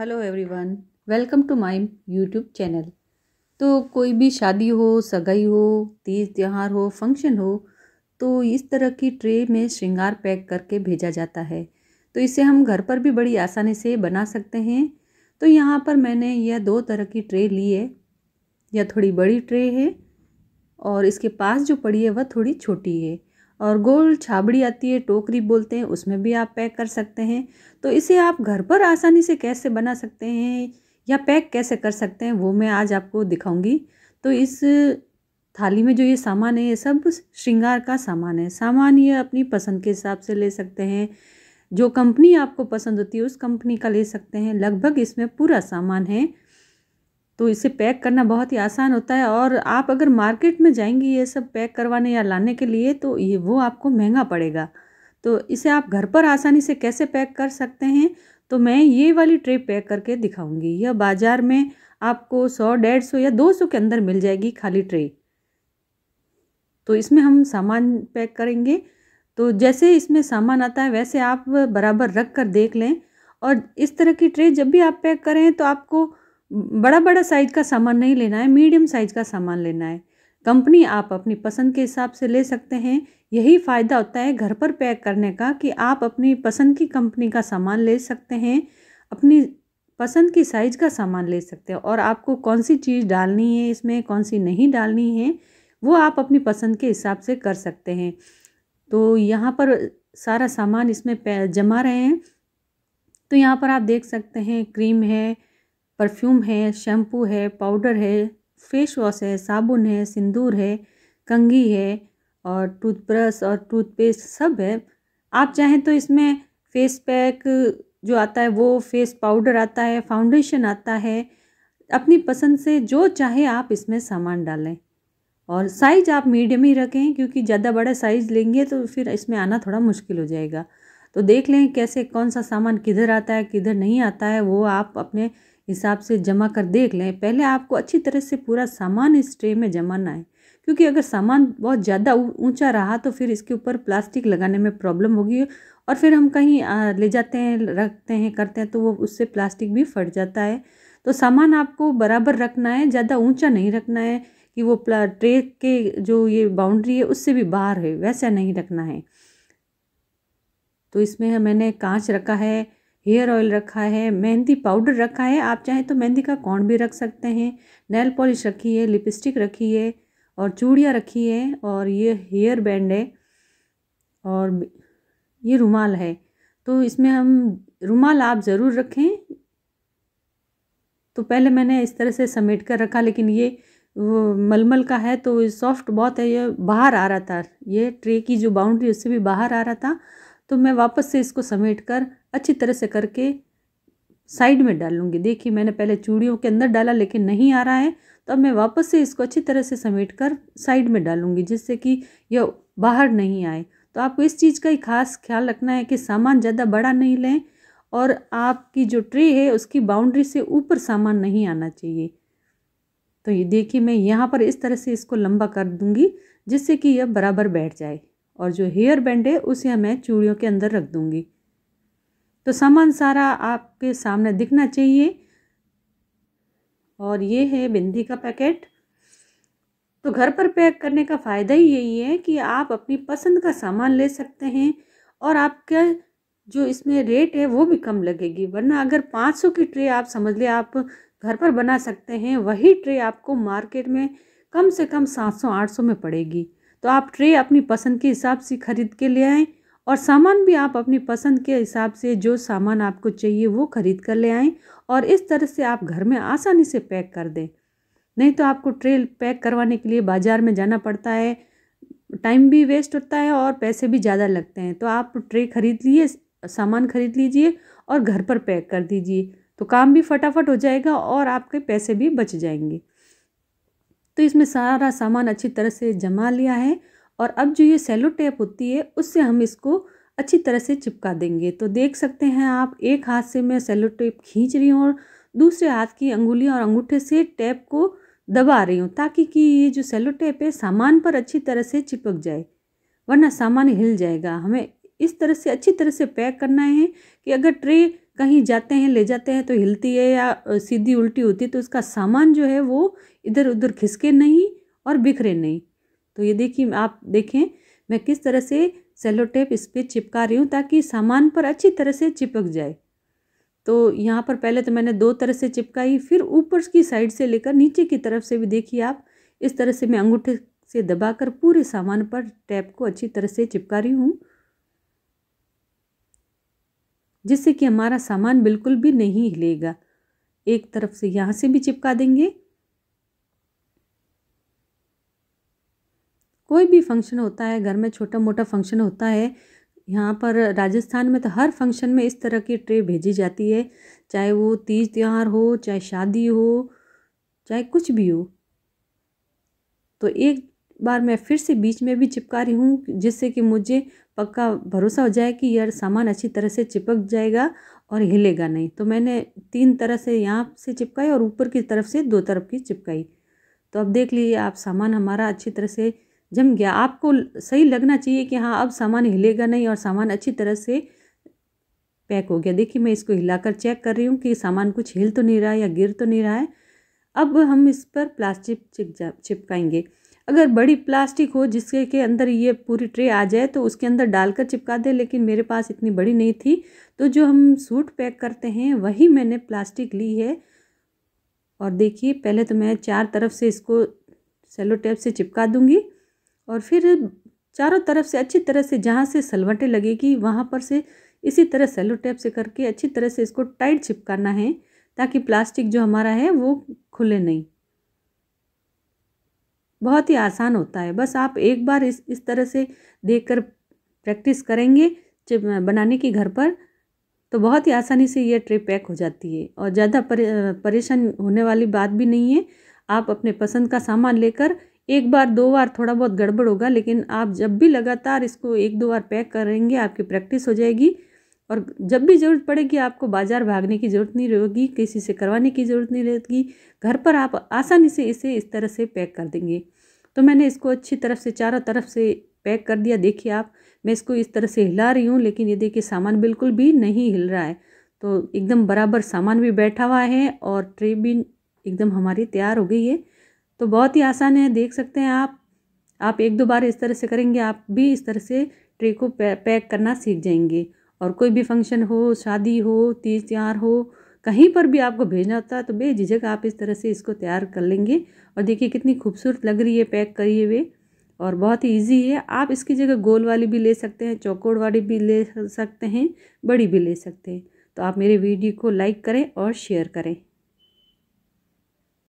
hello everyone welcome to my YouTube channel तो कोई भी शादी हो सगाई हो तीज त्यौहार हो फंक्शन हो तो इस तरह की ट्रे में श्रृंगार पैक करके भेजा जाता है तो इसे हम घर पर भी बड़ी आसानी से बना सकते हैं तो यहाँ पर मैंने यह दो तरह की ट्रे ली है यह थोड़ी बड़ी ट्रे है और इसके पास जो पड़ी है वह थोड़ी छोटी है और गोल छाबड़ी आती है टोकरी बोलते हैं उसमें भी आप पैक कर सकते हैं तो इसे आप घर पर आसानी से कैसे बना सकते हैं या पैक कैसे कर सकते हैं वो मैं आज आपको दिखाऊंगी तो इस थाली में जो ये सामान है ये सब श्रृंगार का सामान है सामान ये अपनी पसंद के हिसाब से ले सकते हैं जो कंपनी आपको पसंद होती है उस कंपनी का ले सकते हैं लगभग इसमें पूरा सामान है तो इसे पैक करना बहुत ही आसान होता है और आप अगर मार्केट में जाएंगी ये सब पैक करवाने या लाने के लिए तो ये वो आपको महंगा पड़ेगा तो इसे आप घर पर आसानी से कैसे पैक कर सकते हैं तो मैं ये वाली ट्रे पैक करके दिखाऊंगी यह बाज़ार में आपको सौ डेढ़ सौ या दो सौ के अंदर मिल जाएगी खाली ट्रे तो इसमें हम सामान पैक करेंगे तो जैसे इसमें सामान आता है वैसे आप बराबर रख कर देख लें और इस तरह की ट्रे जब भी आप पैक करें तो आपको बड़ा बड़ा साइज का सामान नहीं लेना है मीडियम साइज का सामान लेना है कंपनी आप अपनी पसंद के हिसाब से ले सकते हैं यही फ़ायदा होता है घर पर पैक करने का कि आप अपनी पसंद की कंपनी का सामान ले सकते हैं अपनी पसंद की साइज़ का सामान ले सकते हैं और आपको कौन सी चीज़ डालनी है इसमें कौन सी नहीं डालनी है वो आप अपनी पसंद के हिसाब से कर सकते हैं तो यहाँ पर सारा सामान इसमें जमा रहे हैं तो यहाँ पर आप देख सकते हैं क्रीम है परफ्यूम है शैम्पू है पाउडर है फेस वॉश है साबुन है सिंदूर है कंघी है और टूथब्रश और टूथपेस्ट सब है आप चाहें तो इसमें फेस पैक जो आता है वो फेस पाउडर आता है फाउंडेशन आता है अपनी पसंद से जो चाहे आप इसमें सामान डालें और साइज़ आप मीडियम ही रखें क्योंकि ज़्यादा बड़ा साइज़ लेंगे तो फिर इसमें आना थोड़ा मुश्किल हो जाएगा तो देख लें कैसे कौन सा सामान किधर आता है किधर नहीं आता है वो आप अपने हिसाब से जमा कर देख लें पहले आपको अच्छी तरह से पूरा सामान इस ट्रे में जमाना है क्योंकि अगर सामान बहुत ज़्यादा ऊंचा रहा तो फिर इसके ऊपर प्लास्टिक लगाने में प्रॉब्लम होगी और फिर हम कहीं ले जाते हैं रखते हैं करते हैं तो वो उससे प्लास्टिक भी फट जाता है तो सामान आपको बराबर रखना है ज़्यादा ऊंचा नहीं रखना है कि वो ट्रे के जो ये बाउंड्री है उससे भी बाहर है वैसा नहीं रखना है तो इसमें मैंने कांच रखा है हेयर ऑयल रखा है मेहंदी पाउडर रखा है आप चाहें तो मेहंदी का कौन भी रख सकते हैं नेल पॉलिश रखी है लिपस्टिक रखी है और चूड़ियाँ रखी है और ये हेयर बैंड है और ये रुमाल है तो इसमें हम रुमाल आप ज़रूर रखें तो पहले मैंने इस तरह से समेट कर रखा लेकिन ये मलमल का है तो सॉफ्ट बहुत है ये बाहर आ रहा था ये ट्रे की जो बाउंड्री उससे भी बाहर आ रहा था तो मैं वापस से इसको समेट कर अच्छी तरह से करके साइड में डाल लूँगी देखिए मैंने पहले चूड़ियों के अंदर डाला लेकिन नहीं आ रहा है तो अब मैं वापस से इसको अच्छी तरह से समेट कर साइड में डालूँगी जिससे कि यह बाहर नहीं आए तो आपको इस चीज़ का ही खास ख्याल रखना है कि सामान ज़्यादा बड़ा नहीं लें और आपकी जो ट्रे है उसकी बाउंड्री से ऊपर सामान नहीं आना चाहिए तो ये देखिए मैं यहाँ पर इस तरह से इसको लंबा कर दूँगी जिससे कि यह बराबर बैठ जाए और जो हेयर बैंड है उसे मैं चूड़ियों के अंदर रख दूँगी तो सामान सारा आपके सामने दिखना चाहिए और ये है बिंदी का पैकेट तो घर पर पैक करने का फ़ायदा ही यही है कि आप अपनी पसंद का सामान ले सकते हैं और आपका जो इसमें रेट है वो भी कम लगेगी वरना अगर 500 की ट्रे आप समझ लें आप घर पर बना सकते हैं वही ट्रे आपको मार्केट में कम से कम 700-800 में पड़ेगी तो आप ट्रे अपनी पसंद के हिसाब से ख़रीद के ले आएँ और सामान भी आप अपनी पसंद के हिसाब से जो सामान आपको चाहिए वो ख़रीद कर ले आएँ और इस तरह से आप घर में आसानी से पैक कर दें नहीं तो आपको ट्रे पैक करवाने के लिए बाज़ार में जाना पड़ता है टाइम भी वेस्ट होता है और पैसे भी ज़्यादा लगते हैं तो आप ट्रे ख़रीद लिए सामान ख़रीद लीजिए और घर पर पैक कर दीजिए तो काम भी फटाफट हो जाएगा और आपके पैसे भी बच जाएंगे तो इसमें सारा सामान अच्छी तरह से जमा लिया है और अब जो ये सेलो टेप होती है उससे हम इसको अच्छी तरह से चिपका देंगे तो देख सकते हैं आप एक हाथ से मैं सेलो टेप खींच रही हूँ और दूसरे हाथ की अंगुलियाँ और अंगूठे से टेप को दबा रही हूँ ताकि कि ये जो सेलो टेप है सामान पर अच्छी तरह से चिपक जाए वरना सामान हिल जाएगा हमें इस तरह से अच्छी तरह से पैक करना है कि अगर ट्रे कहीं जाते हैं ले जाते हैं तो हिलती है या सीधी उल्टी होती है तो उसका सामान जो है वो इधर उधर खिसके नहीं और बिखरे नहीं तो ये देखिए आप देखें मैं किस तरह से सेलो टेप इस पर चिपका रही हूँ ताकि सामान पर अच्छी तरह से चिपक जाए तो यहाँ पर पहले तो मैंने दो तरह से चिपकाई फिर ऊपर की साइड से लेकर नीचे की तरफ से भी देखिए आप इस तरह से मैं अंगूठे से दबाकर पूरे सामान पर टैप को अच्छी तरह से चिपका रही हूँ जिससे कि हमारा सामान बिल्कुल भी नहीं हिलेगा एक तरफ से यहाँ से भी चिपका देंगे कोई भी फंक्शन होता है घर में छोटा मोटा फंक्शन होता है यहाँ पर राजस्थान में तो हर फंक्शन में इस तरह की ट्रे भेजी जाती है चाहे वो तीज त्यौहार हो चाहे शादी हो चाहे कुछ भी हो तो एक बार मैं फिर से बीच में भी चिपका रही हूँ जिससे कि मुझे पक्का भरोसा हो जाए कि यार सामान अच्छी तरह से चिपक जाएगा और हिलेगा नहीं तो मैंने तीन तरह से यहाँ से चिपकाई और ऊपर की तरफ से दो तरफ की चिपकाई तो अब देख लीजिए आप सामान हमारा अच्छी तरह से जम गया आपको सही लगना चाहिए कि हाँ अब सामान हिलेगा नहीं और सामान अच्छी तरह से पैक हो गया देखिए मैं इसको हिलाकर चेक कर रही हूँ कि सामान कुछ हिल तो नहीं रहा है या गिर तो नहीं रहा है अब हम इस पर प्लास्टिक चिप चिपकाएंगे अगर बड़ी प्लास्टिक हो जिसके के अंदर ये पूरी ट्रे आ जाए तो उसके अंदर डालकर चिपका दें लेकिन मेरे पास इतनी बड़ी नहीं थी तो जो हम सूट पैक करते हैं वही मैंने प्लास्टिक ली है और देखिए पहले तो मैं चार तरफ से इसको सेलो टेप से चिपका दूंगी और फिर चारों तरफ से अच्छी तरह से जहाँ से सलवटें लगेगी वहाँ पर से इसी तरह सेलो टेप से करके अच्छी तरह से इसको टाइट चिपकाना है ताकि प्लास्टिक जो हमारा है वो खुले नहीं बहुत ही आसान होता है बस आप एक बार इस इस तरह से देख कर प्रैक्टिस करेंगे बनाने की घर पर तो बहुत ही आसानी से ये ट्रे पैक हो जाती है और ज़्यादा परे, परेशान होने वाली बात भी नहीं है आप अपने पसंद का सामान लेकर एक बार दो बार थोड़ा बहुत गड़बड़ होगा लेकिन आप जब भी लगातार इसको एक दो बार पैक करेंगे आपकी प्रैक्टिस हो जाएगी और जब भी ज़रूरत पड़ेगी आपको बाज़ार भागने की ज़रूरत नहीं रहेगी किसी से करवाने की ज़रूरत नहीं रहेगी घर पर आप आसानी से इसे इस तरह से पैक कर देंगे तो मैंने इसको अच्छी तरफ से चारों तरफ से पैक कर दिया देखिए आप मैं इसको इस तरह से हिला रही हूँ लेकिन ये देखिए सामान बिल्कुल भी नहीं हिल रहा है तो एकदम बराबर सामान भी बैठा हुआ है और ट्रे भी एकदम हमारी तैयार हो गई है तो बहुत ही आसान है देख सकते हैं आप आप एक दो बार इस तरह से करेंगे आप भी इस तरह से ट्रे को पैक करना सीख जाएंगे और कोई भी फंक्शन हो शादी हो तीज त्यौहार हो कहीं पर भी आपको भेजना होता है तो बेझिझक आप इस तरह से इसको तैयार कर लेंगे और देखिए कितनी खूबसूरत लग रही है पैक करिए हुए और बहुत ही ईजी है आप इसकी जगह गोल वाली भी ले सकते हैं चौकोड़ वाली भी ले सकते हैं बड़ी भी ले सकते हैं तो आप मेरे वीडियो को लाइक करें और शेयर करें